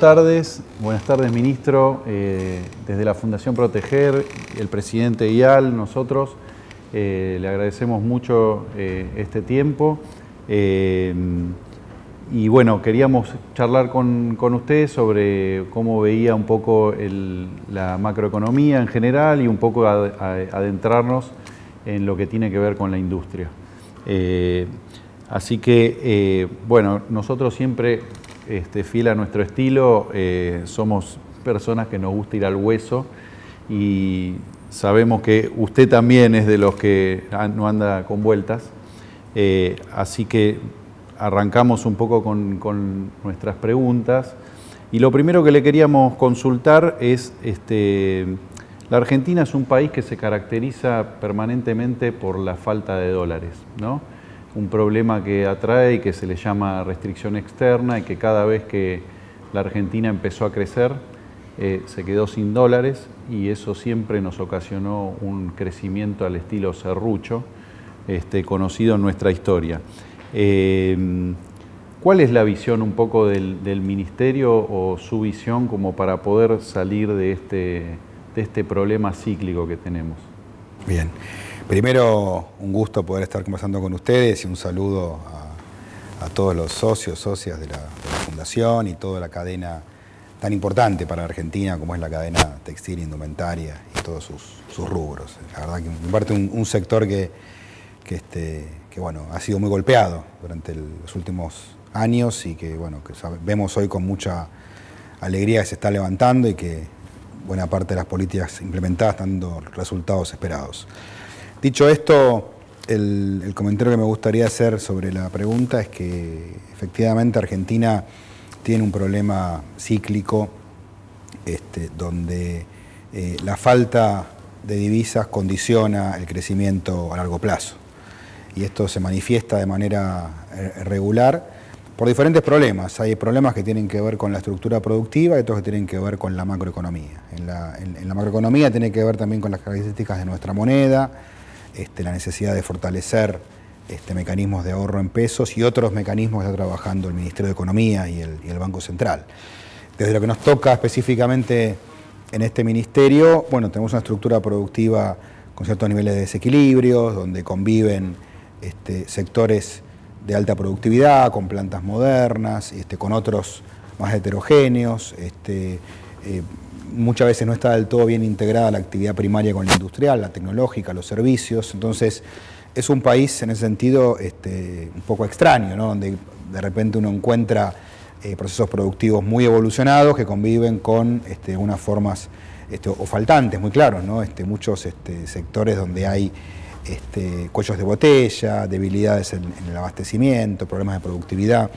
tardes. Buenas tardes, ministro. Eh, desde la Fundación Proteger, el presidente IAL, nosotros eh, le agradecemos mucho eh, este tiempo. y bueno, queríamos charlar con, con, usted sobre cómo veía un poco la macroeconomía en general y un poco adentrarnos en lo que tiene que ver con la industria. Así que, bueno, nosotros siempre este, fiel a nuestro estilo, eh, somos personas que nos gusta ir al hueso y sabemos que usted también es de los que no anda con vueltas, eh, así que arrancamos un poco con, nuestras preguntas. Y lo primero que le queríamos consultar es, este, la Argentina es un país que se caracteriza permanentemente por la falta de dólares, ¿no? un problema que atrae y que se le llama restricción externa y que cada vez que la Argentina empezó a crecer eh, se quedó sin dólares y eso siempre nos ocasionó un crecimiento al estilo serrucho, este, conocido en nuestra historia. Em, ¿Cuál es la visión un poco del, del, Ministerio o su visión como para poder salir de este, de este problema cíclico que tenemos? Bien. Primero, un gusto poder estar conversando con ustedes y un saludo a, todos los socios, socias de la, Fundación y toda la cadena tan importante para Argentina como es la cadena textil, indumentaria y todos sus, rubros. La verdad que parte un, sector este, que, bueno, ha sido muy golpeado durante los últimos años y que, bueno, que vemos hoy con mucha alegría que se está levantando y que buena parte de las políticas implementadas dando resultados esperados. Dicho esto, el, comentario que me gustaría hacer sobre la pregunta es que efectivamente Argentina tiene un problema cíclico este, donde eh, la falta de divisas condiciona el crecimiento a largo plazo. Y esto se manifiesta de manera eh, regular por diferentes problemas. Hay problemas que tienen que ver con la estructura productiva y otros que tienen que ver con la macroeconomía. En la, macroeconomía tiene que ver también con las características de nuestra moneda, este, la necesidad de fortalecer este, mecanismos de ahorro en pesos y otros mecanismos que está trabajando el Ministerio de Economía y el, Banco Central. Desde lo que nos toca específicamente en este ministerio, bueno, tenemos una estructura productiva con ciertos niveles de desequilibrios, donde conviven este, sectores de alta productividad, con plantas modernas, este, con otros más heterogéneos. Este, eh, muchas veces no está del todo bien integrada la actividad primaria con la industrial, la tecnológica, los servicios. Entonces, es un país en ese sentido este, un poco extraño, donde de repente uno encuentra eh, procesos productivos muy evolucionados que conviven con este, unas formas o faltantes, muy claros, ¿no? muchos sectores donde hay este, cuellos de botella, debilidades en, en el abastecimiento, problemas de productividad.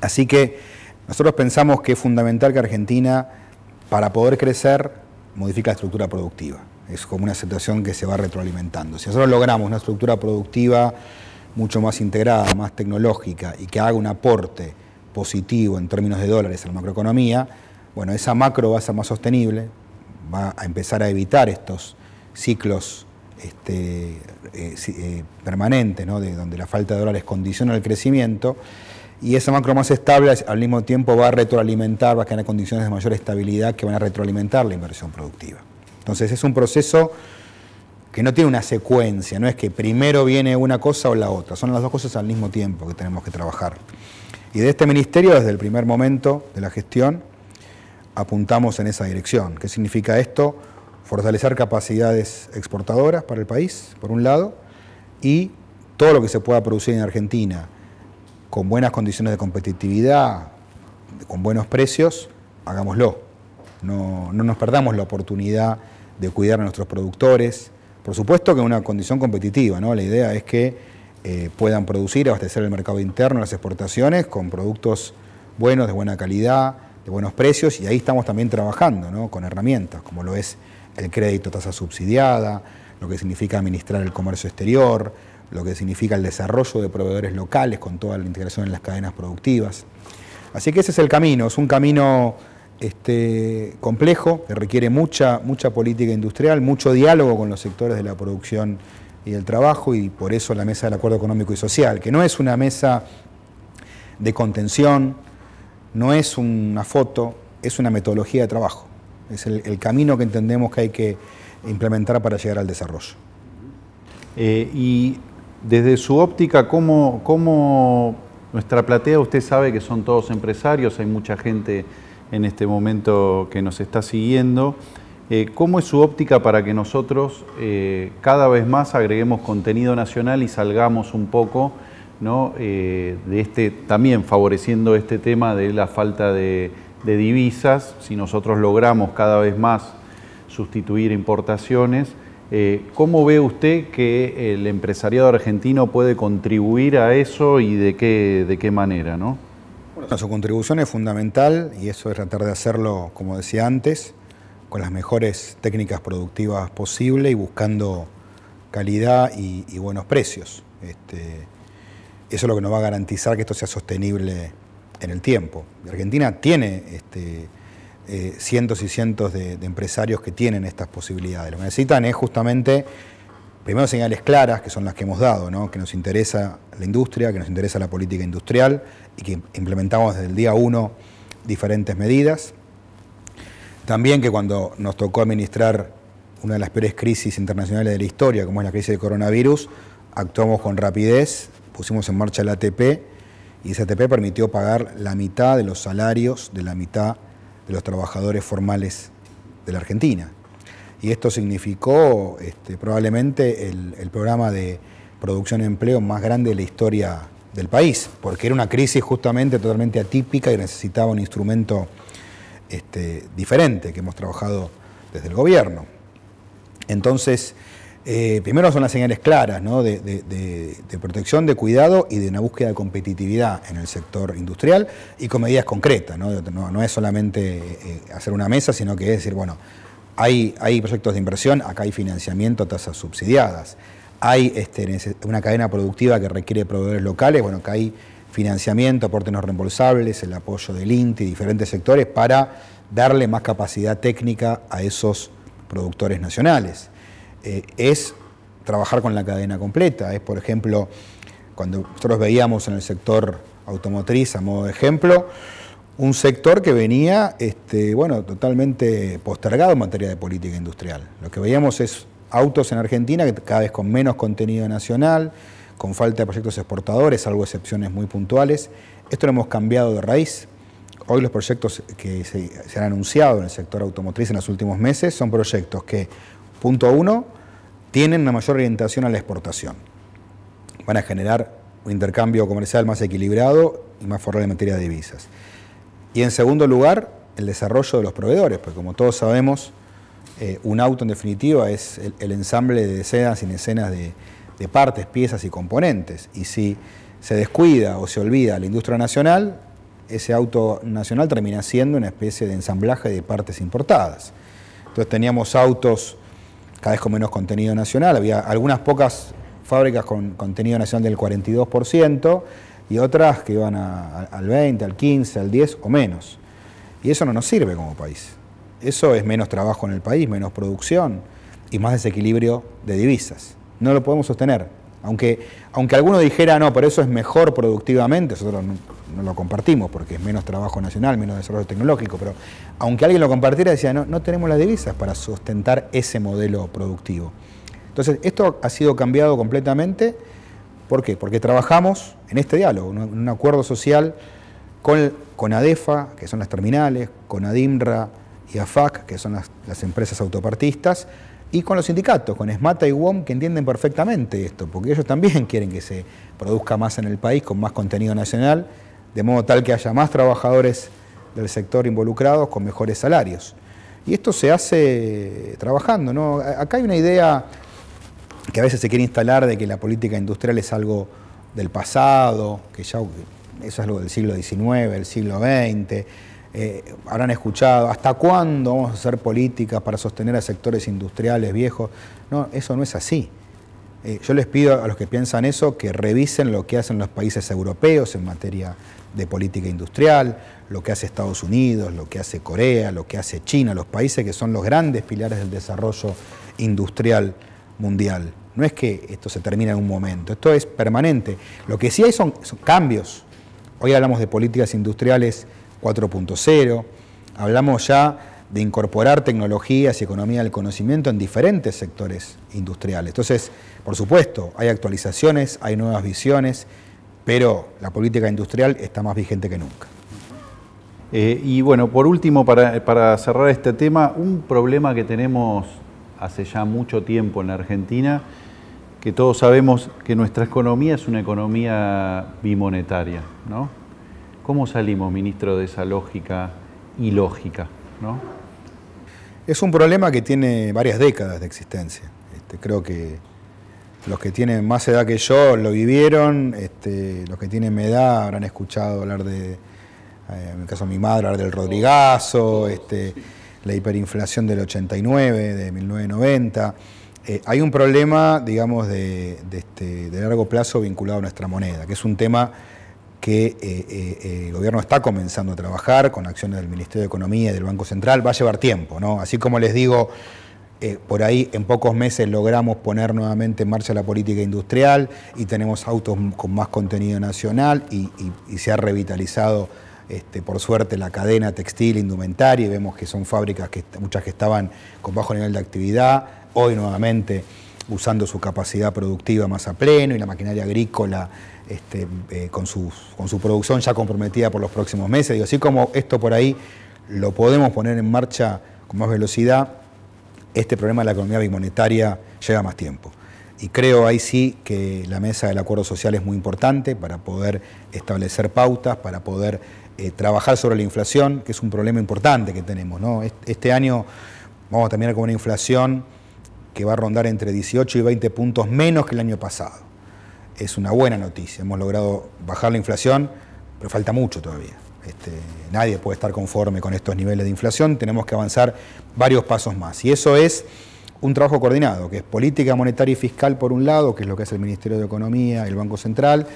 Así que nosotros pensamos que es fundamental que Argentina, para poder crecer, modifique la estructura productiva. Es como una situación que se va retroalimentando. Si nosotros logramos una estructura productiva mucho más integrada, más tecnológica y que haga un aporte positivo en términos de dólares a la macroeconomía, bueno, esa macro va a ser más sostenible, va a empezar a evitar estos ciclos este, eh, eh, permanente, de donde la falta de dólares condiciona el crecimiento, y esa macro más estable al mismo tiempo va a retroalimentar, va a generar condiciones de mayor estabilidad que van a retroalimentar la inversión productiva. Entonces es un proceso que no tiene una secuencia, no es que primero viene una cosa o la otra, son las dos cosas al mismo tiempo que tenemos que trabajar. Y de este ministerio, desde el primer momento de la gestión, apuntamos en esa dirección. ¿Qué significa esto? fortalecer capacidades exportadoras para el país, por un lado, y todo lo que se pueda producir en Argentina con buenas condiciones de competitividad, con buenos precios, hagámoslo. No, nos perdamos la oportunidad de cuidar a nuestros productores. Por supuesto que una condición competitiva, ¿no? La idea es que eh, puedan producir, abastecer el mercado interno, las exportaciones, con productos buenos, de buena calidad, de buenos precios, y ahí estamos también trabajando, ¿no? Con herramientas, como lo es el crédito tasa subsidiada, lo que significa administrar el comercio exterior, lo que significa el desarrollo de proveedores locales con toda la integración en las cadenas productivas. Así que ese es el camino, es un camino este, complejo que requiere mucha, mucha política industrial, mucho diálogo con los sectores de la producción y el trabajo y por eso la mesa del acuerdo económico y social, que no es una mesa de contención, no es una foto, es una metodología de trabajo es el, camino que entendemos que hay que implementar para llegar al desarrollo. Eh, y desde su óptica, ¿cómo, nuestra platea, usted sabe que son todos empresarios, hay mucha gente en este momento que nos está siguiendo, eh, ¿cómo es su óptica para que nosotros eh, cada vez más agreguemos contenido nacional y salgamos un poco ¿no? de este, también favoreciendo este tema de la falta de de divisas, si nosotros logramos cada vez más sustituir importaciones, eh, ¿cómo ve usted que el empresariado argentino puede contribuir a eso y de qué, de qué manera? su contribución es fundamental y eso es tratar de hacerlo, como decía antes, con las mejores técnicas productivas posible y buscando calidad y, buenos precios. Este, eso es lo que nos va a garantizar que esto sea sostenible en el tiempo. Argentina tiene este, eh, cientos y cientos de, empresarios que tienen estas posibilidades. Lo que necesitan es justamente, primero, señales claras, que son las que hemos dado, que nos interesa la industria, que nos interesa la política industrial y que implementamos desde el día uno diferentes medidas. También que cuando nos tocó administrar una de las peores crisis internacionales de la historia, como es la crisis del coronavirus, actuamos con rapidez, pusimos en marcha el ATP y STP permitió pagar la mitad de los salarios de la mitad de los trabajadores formales de la Argentina. Y esto significó este, probablemente el, programa de producción de empleo más grande de la historia del país, porque era una crisis justamente totalmente atípica y necesitaba un instrumento este, diferente que hemos trabajado desde el gobierno. Entonces, eh, primero son las señales claras de, protección, de cuidado y de una búsqueda de competitividad en el sector industrial y con medidas concretas. No, es solamente eh, hacer una mesa, sino que es decir, bueno, hay, proyectos de inversión, acá hay financiamiento, tasas subsidiadas, hay este, una cadena productiva que requiere proveedores locales, bueno, acá hay financiamiento, aportes no reembolsables, el apoyo del INTI, diferentes sectores para darle más capacidad técnica a esos productores nacionales. Eh, es trabajar con la cadena completa. Es, por ejemplo, cuando nosotros veíamos en el sector automotriz, a modo de ejemplo, un sector que venía este, bueno, totalmente postergado en materia de política industrial. Lo que veíamos es autos en Argentina que cada vez con menos contenido nacional, con falta de proyectos exportadores, algo excepciones muy puntuales. Esto lo hemos cambiado de raíz. Hoy los proyectos que se han anunciado en el sector automotriz en los últimos meses son proyectos que Punto uno, tienen una mayor orientación a la exportación. Van a generar un intercambio comercial más equilibrado y más favorable en materia de divisas. Y en segundo lugar, el desarrollo de los proveedores, porque como todos sabemos, eh, un auto en definitiva es el, ensamble de decenas y decenas de, de partes, piezas y componentes. Y si se descuida o se olvida la industria nacional, ese auto nacional termina siendo una especie de ensamblaje de partes importadas. Entonces teníamos autos cada vez con menos contenido nacional. Había algunas pocas fábricas con contenido nacional del 42% y otras que iban al 20, al 15, al 10 o menos. Y eso no nos sirve como país. Eso es menos trabajo en el país, menos producción y más desequilibrio de divisas. No lo podemos sostener. Aunque, aunque alguno dijera, no, pero eso es mejor productivamente, nosotros no no lo compartimos porque es menos trabajo nacional, menos desarrollo tecnológico, pero aunque alguien lo compartiera, decía, no, no tenemos las divisas para sustentar ese modelo productivo. Entonces, esto ha sido cambiado completamente. ¿Por qué? Porque trabajamos en este diálogo, en un acuerdo social con, con ADEFA, que son las terminales, con ADIMRA y AFAC, que son las, las empresas autopartistas, y con los sindicatos, con ESMATA y WOM, que entienden perfectamente esto, porque ellos también quieren que se produzca más en el país, con más contenido nacional, de modo tal que haya más trabajadores del sector involucrados con mejores salarios. Y esto se hace trabajando, ¿no? Acá hay una idea que a veces se quiere instalar de que la política industrial es algo del pasado, que ya eso es algo del siglo XIX, del siglo XX. Eh, habrán escuchado, ¿hasta cuándo vamos a hacer políticas para sostener a sectores industriales viejos? No, eso no es así. Eh, yo les pido a los que piensan eso que revisen lo que hacen los países europeos en materia de política industrial, lo que hace Estados Unidos, lo que hace Corea, lo que hace China, los países que son los grandes pilares del desarrollo industrial mundial. No es que esto se termine en un momento, esto es permanente. Lo que sí hay son cambios. Hoy hablamos de políticas industriales 4.0, hablamos ya de incorporar tecnologías y economía del conocimiento en diferentes sectores industriales. Entonces, por supuesto, hay actualizaciones, hay nuevas visiones, pero la política industrial está más vigente que nunca. Eh, y bueno, por último, para, para cerrar este tema, un problema que tenemos hace ya mucho tiempo en la Argentina, que todos sabemos que nuestra economía es una economía bimonetaria, ¿no? ¿Cómo salimos, ministro, de esa lógica ilógica? Es un problema que tiene varias décadas de existencia. Este, creo que los que tienen más edad que yo lo vivieron, este, los que tienen mi edad habrán escuchado hablar de, eh, en el caso de mi madre, hablar del Rodrigazo, este, la hiperinflación del 89, de 1990. Eh, hay un problema, digamos, de largo plazo vinculado a nuestra moneda, que es un tema que eh, eh, el gobierno está comenzando a trabajar con acciones del Ministerio de Economía y del Banco Central, va a llevar tiempo, ¿no? Así como les digo, eh, por ahí en pocos meses logramos poner nuevamente en marcha la política industrial y tenemos autos con más contenido nacional y, se ha revitalizado. Este, por suerte la cadena textil, indumentaria, y vemos que son fábricas que muchas que estaban con bajo nivel de actividad, hoy nuevamente usando su capacidad productiva más a pleno y la maquinaria agrícola este, eh, con, su, producción ya comprometida por los próximos meses. así como esto por ahí lo podemos poner en marcha con más velocidad, este problema de la economía bimonetaria lleva más tiempo. Y creo ahí sí que la mesa del acuerdo social es muy importante para poder establecer pautas, para poder eh, trabajar sobre la inflación, que es un problema importante que tenemos. ¿no? Este año vamos a terminar con una inflación que va a rondar entre 18 y 20 puntos menos que el año pasado es una buena noticia. Hemos logrado bajar la inflación, pero falta mucho todavía. Este, nadie puede estar conforme con estos niveles de inflación, tenemos que avanzar varios pasos más. Y eso es un trabajo coordinado, que es política monetaria y fiscal por un lado, que es lo que hace el Ministerio de Economía, el Banco Central,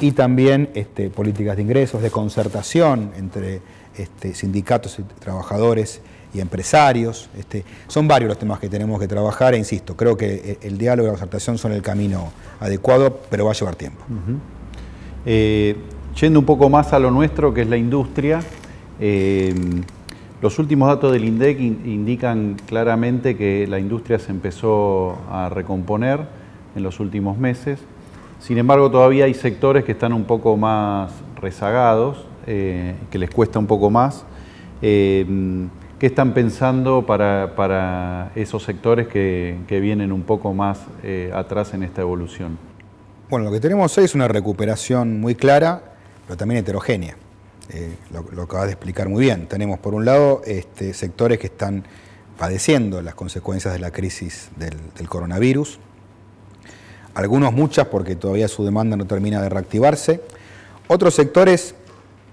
y también este, políticas de ingresos, de concertación entre este, sindicatos y trabajadores y empresarios. Este, son varios los temas que tenemos que trabajar e insisto, creo que eh, el, diálogo y la concertación son el camino adecuado, pero va a llevar tiempo. Eh, yendo un poco más a lo nuestro, que es la industria, eh, los últimos datos del INDEC indican claramente que la industria se empezó a recomponer en los últimos meses. Sin embargo, todavía hay sectores que están un poco más rezagados, que les cuesta un poco más. ¿Qué están pensando para, esos sectores que, vienen un poco más eh, atrás en esta evolución? Bueno, lo que tenemos hoy es una recuperación muy clara, pero también heterogénea. Eh, lo, acabas de explicar muy bien. Tenemos, por un lado, este, sectores que están padeciendo las consecuencias de la crisis del coronavirus. Algunos muchas porque todavía su demanda no termina de reactivarse. Otros sectores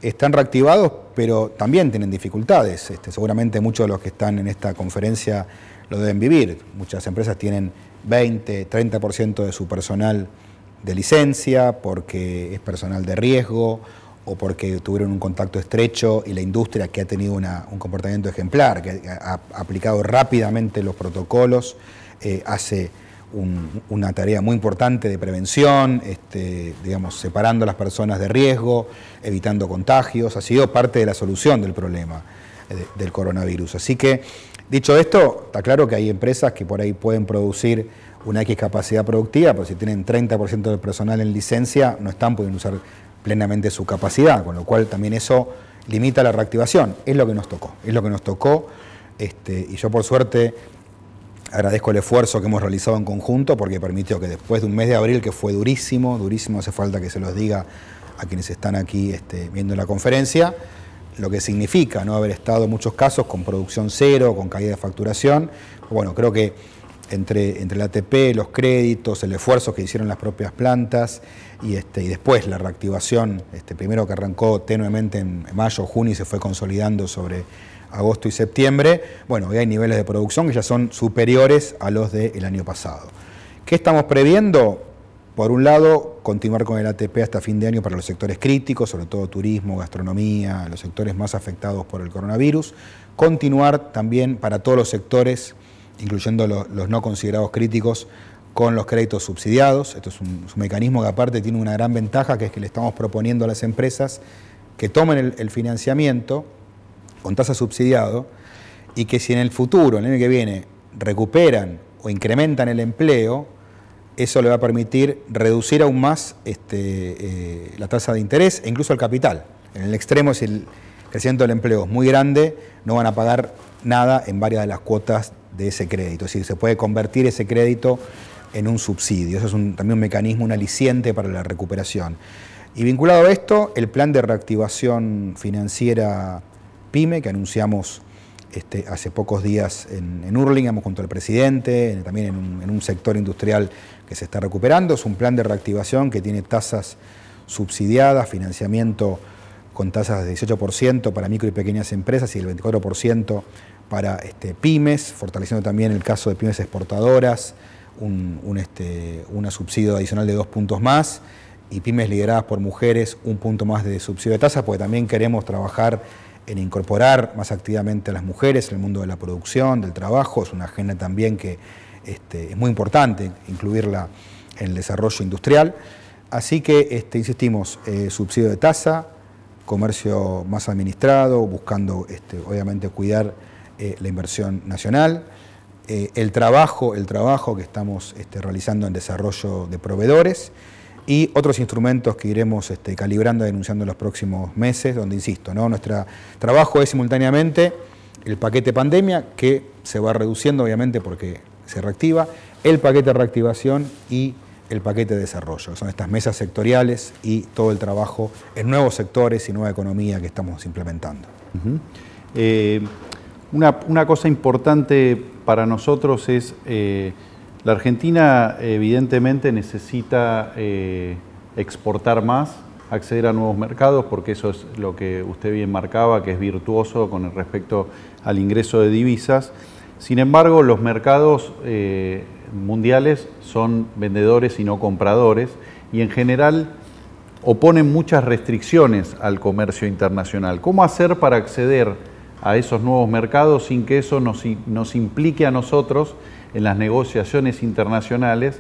están reactivados, pero también tienen dificultades. Este, seguramente muchos de los que están en esta conferencia lo deben vivir. Muchas empresas tienen 20, 30% de su personal de licencia porque es personal de riesgo o porque tuvieron un contacto estrecho y la industria que ha tenido un comportamiento ejemplar, que ha, aplicado rápidamente los protocolos, eh, hace una tarea muy importante de prevención, este, digamos, separando a las personas de riesgo, evitando contagios, ha sido parte de la solución del problema eh, del coronavirus. Así que, dicho esto, está claro que hay empresas que por ahí pueden producir una X capacidad productiva, pero si tienen 30% del personal en licencia, no están pudiendo usar plenamente su capacidad, con lo cual también eso limita la reactivación. Es lo que nos tocó, es lo que nos tocó. Este, y yo por suerte agradezco el esfuerzo que hemos realizado en conjunto porque permitió que después de un mes de abril que fue durísimo, durísimo, hace falta que se los diga a quienes están aquí este, viendo la conferencia, lo que significa no haber estado muchos casos con producción cero, con caída de facturación. Bueno, creo que entre, entre la ATP, los créditos, el esfuerzo que hicieron las propias plantas y, este, después la reactivación, este, primero que arrancó tenuemente en mayo, junio y se fue consolidando sobre agosto y septiembre, bueno, hoy hay niveles de producción que ya son superiores a los del año pasado. ¿Qué estamos previendo? Por un lado, continuar con el ATP hasta fin de año para los sectores críticos, sobre todo turismo, gastronomía, los sectores más afectados por el coronavirus. Continuar también para todos los sectores, incluyendo los, no considerados críticos, con los créditos subsidiados. Esto es un, mecanismo que aparte tiene una gran ventaja, que es que le estamos proponiendo a las empresas que tomen el financiamiento con tasa subsidiado, y que si en el futuro, en el año que viene, recuperan o incrementan el empleo, eso le va a permitir reducir aún más este, eh, la tasa de interés e incluso el capital. En el extremo, si el crecimiento del empleo es muy grande, no van a pagar nada en varias de las cuotas de ese crédito. Es decir, se puede convertir ese crédito en un subsidio. Eso es también un mecanismo, un aliciente para la recuperación. Y vinculado a esto, el plan de reactivación financiera PYME que anunciamos este, hace pocos días en, en junto al presidente, también en un, sector industrial que se está recuperando. Es un plan de reactivación que tiene tasas subsidiadas, financiamiento con tasas de 18% para micro y pequeñas empresas y el 24% para este, pymes, fortaleciendo también el caso de pymes exportadoras, un, este, una subsidio adicional de dos puntos más y pymes lideradas por mujeres, un punto más de subsidio de tasas, porque también queremos trabajar en incorporar más activamente a las mujeres en el mundo de la producción, del trabajo. Es una agenda también que este, es muy importante incluirla en el desarrollo industrial. Así que, este, insistimos, eh, subsidio de tasa, comercio más administrado, buscando este, obviamente cuidar eh, la inversión nacional, eh, el trabajo, el trabajo que estamos realizando en desarrollo de proveedores y otros instrumentos que iremos este, calibrando y denunciando en los próximos meses, donde, insisto, nuestro trabajo es simultáneamente el paquete pandemia, que se va reduciendo obviamente porque se reactiva, el paquete reactivación y el paquete de desarrollo. Son estas mesas sectoriales y todo el trabajo en nuevos sectores y nueva economía que estamos implementando. Eh, una, cosa importante para nosotros es... Eh, la Argentina evidentemente necesita eh, exportar más, acceder a nuevos mercados, porque eso es lo que usted bien marcaba, que es virtuoso con respecto al ingreso de divisas. Sin embargo, los mercados eh, mundiales son vendedores y no compradores y en general oponen muchas restricciones al comercio internacional. ¿Cómo hacer para acceder a esos nuevos mercados sin que eso nos implique a nosotros? en las negociaciones internacionales,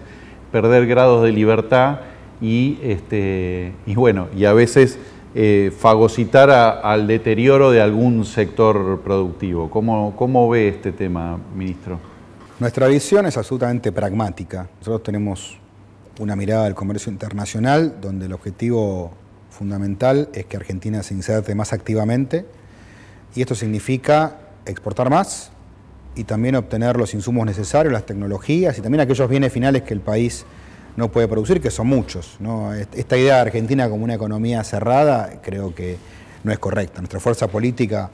perder grados de libertad y, este, y bueno, y a veces eh, fagocitar al deterioro de algún sector productivo. ¿Cómo, ¿Cómo ve este tema, ministro? Nuestra visión es absolutamente pragmática. Nosotros tenemos una mirada del comercio internacional donde el objetivo fundamental es que Argentina se inserte más activamente y esto significa exportar más, y también obtener los insumos necesarios, las tecnologías y también aquellos bienes finales que el país no puede producir, que son muchos. Esta idea de Argentina como una economía cerrada creo que no es correcta. Nuestra fuerza política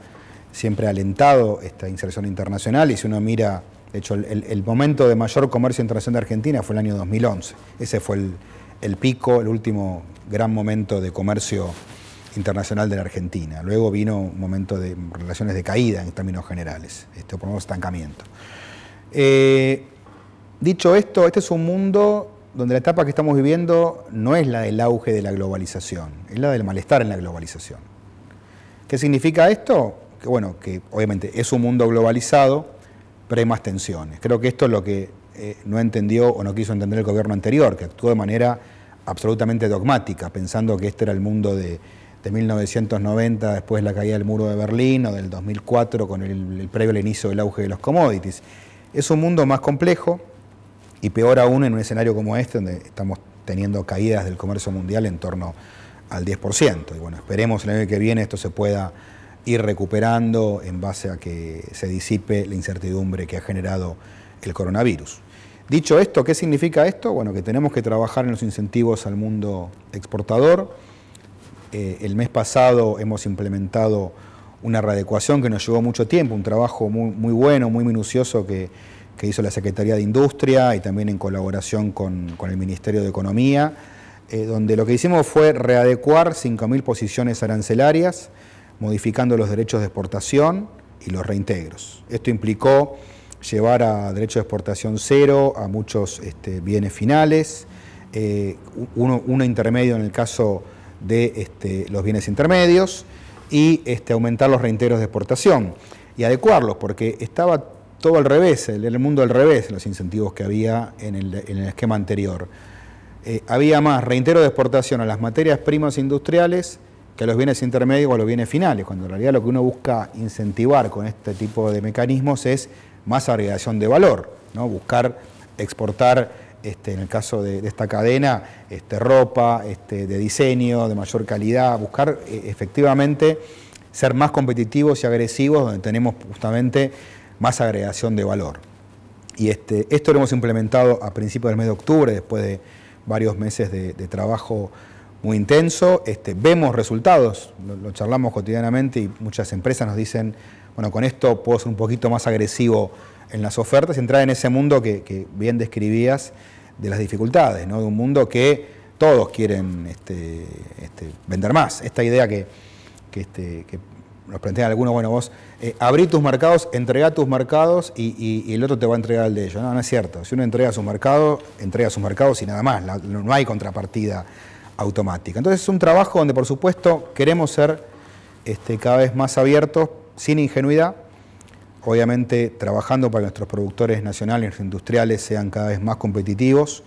siempre ha alentado esta inserción internacional y si uno mira, de hecho, el, momento de mayor comercio internacional de Argentina fue el año 2011. Ese fue el, el pico, el último gran momento de comercio internacional de la Argentina. Luego vino un momento de relaciones de caída en términos generales, este, o por lo menos estancamiento. Eh, dicho esto, este es un mundo donde la etapa que estamos viviendo no es la del auge de la globalización, es la del malestar en la globalización. ¿Qué significa esto? bueno, que obviamente es un mundo globalizado, pero hay más tensiones. Creo que esto es lo que eh, no entendió o no quiso entender el gobierno anterior, que actuó de manera absolutamente dogmática, pensando que este era el mundo de, de 1990 después de la caída del muro de Berlín o del 2004 con el, previo inicio del auge de los commodities. Es un mundo más complejo y peor aún en un escenario como este donde estamos teniendo caídas del comercio mundial en torno al 10%. Y bueno, esperemos el año que viene esto se pueda ir recuperando en base a que se disipe la incertidumbre que ha generado el coronavirus. Dicho esto, ¿qué significa esto? Bueno, que tenemos que trabajar en los incentivos al mundo exportador, eh, el mes pasado hemos implementado una readecuación que nos llevó mucho tiempo, un trabajo muy, bueno, muy minucioso que, hizo la Secretaría de Industria y también en colaboración con, el Ministerio de Economía, eh, donde lo que hicimos fue readecuar 5.000 posiciones arancelarias, modificando los derechos de exportación y los reintegros. Esto implicó llevar a derecho de exportación cero a muchos este, bienes finales, eh, uno, uno intermedio en el caso de este, los bienes intermedios y este, aumentar los reinteros de exportación y adecuarlos, porque estaba todo al revés, el, mundo al revés, los incentivos que había en el, esquema anterior. Eh, había más reintero de exportación a las materias primas industriales que a los bienes intermedios o a los bienes finales, cuando en realidad lo que uno busca incentivar con este tipo de mecanismos es más agregación de valor, ¿no? buscar exportar este, en el caso de, esta cadena, este, ropa este, de diseño, de mayor calidad, buscar eh, efectivamente ser más competitivos y agresivos donde tenemos justamente más agregación de valor. Y esto lo hemos implementado a principios del mes de octubre, después de varios meses de, trabajo muy intenso. vemos resultados, lo, charlamos cotidianamente y muchas empresas nos dicen, bueno, con esto puedo ser un poquito más agresivo en las ofertas y entrar en ese mundo que, bien describías de las dificultades, de un mundo que todos quieren este, este, vender más. Esta idea que, este, nos plantean algunos, bueno, vos eh, tus mercados, entrega tus mercados y, el otro te va a entregar el de ellos. No, no es cierto. Si uno entrega su mercado, entrega sus mercados y nada más. no hay contrapartida automática. Entonces es un trabajo donde, por supuesto, queremos ser este, cada vez más abiertos, sin ingenuidad, obviamente trabajando para que nuestros productores nacionales, industriales, sean cada vez más competitivos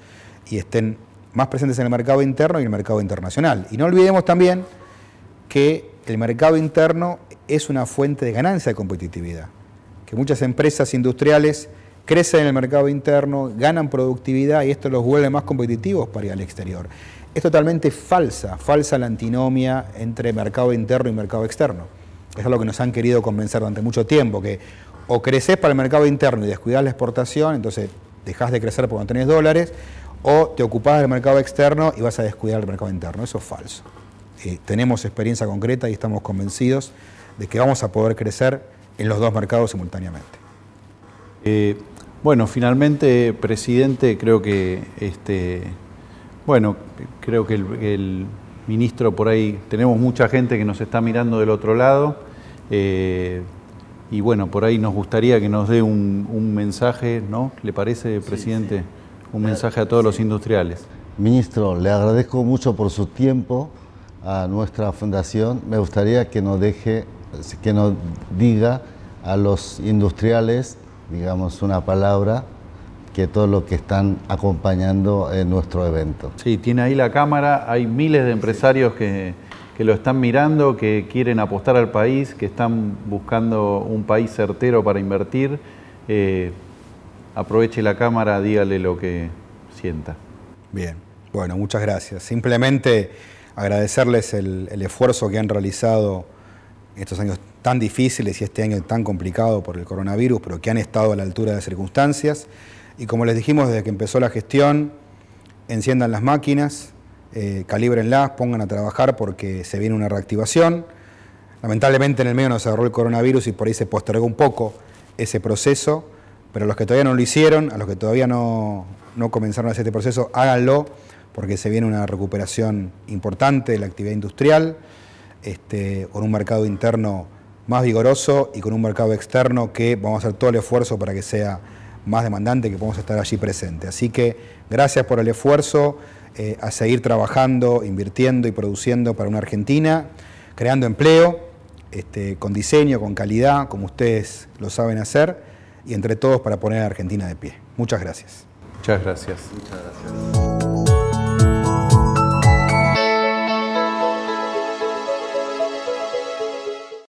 y estén más presentes en el mercado interno y en el mercado internacional. Y no olvidemos también que el mercado interno es una fuente de ganancia de competitividad, que muchas empresas industriales crecen en el mercado interno, ganan productividad y esto los vuelve más competitivos para ir al exterior. Es totalmente falsa, falsa la antinomia entre mercado interno y mercado externo es algo que nos han querido convencer durante mucho tiempo, que o creces para el mercado interno y descuidas la exportación, entonces dejas de crecer porque no tenés dólares, o te ocupás del mercado externo y vas a descuidar el mercado interno. Eso es falso. Eh, tenemos experiencia concreta y estamos convencidos de que vamos a poder crecer en los dos mercados simultáneamente. Eh, bueno, finalmente, presidente, creo que este, bueno, creo que el ministro, por ahí tenemos mucha gente que nos está mirando del otro lado. Eh, y bueno, por ahí nos gustaría que nos dé un, mensaje, ¿no? ¿Le parece, presidente? Un mensaje a todos los industriales. Ministro, le agradezco mucho por su tiempo a nuestra fundación. Me gustaría que nos deje, que nos diga a los industriales, digamos una palabra que todos los que están acompañando en eh, nuestro evento. Sí, tiene ahí la cámara, hay miles de empresarios que, que lo están mirando, que quieren apostar al país, que están buscando un país certero para invertir. Eh, aproveche la cámara, dígale lo que sienta. Bien, bueno, muchas gracias. Simplemente agradecerles el, el esfuerzo que han realizado estos años tan difíciles y este año tan complicado por el coronavirus, pero que han estado a la altura de las circunstancias. Y como les dijimos desde que empezó la gestión, enciendan las máquinas, eh, calibrenlas, pongan a trabajar porque se viene una reactivación. Lamentablemente en el medio nos agarró el coronavirus y por ahí se postergó un poco ese proceso, pero a los que todavía no lo hicieron, a los que todavía no, comenzaron a hacer este proceso, háganlo porque se viene una recuperación importante de la actividad industrial, este, con un mercado interno más vigoroso y con un mercado externo que vamos a hacer todo el esfuerzo para que sea más demandante que podemos estar allí presente. Así que gracias por el esfuerzo, eh, a seguir trabajando, invirtiendo y produciendo para una Argentina, creando empleo, este, con diseño, con calidad, como ustedes lo saben hacer, y entre todos para poner a Argentina de pie. Muchas gracias. Muchas gracias. Muchas gracias.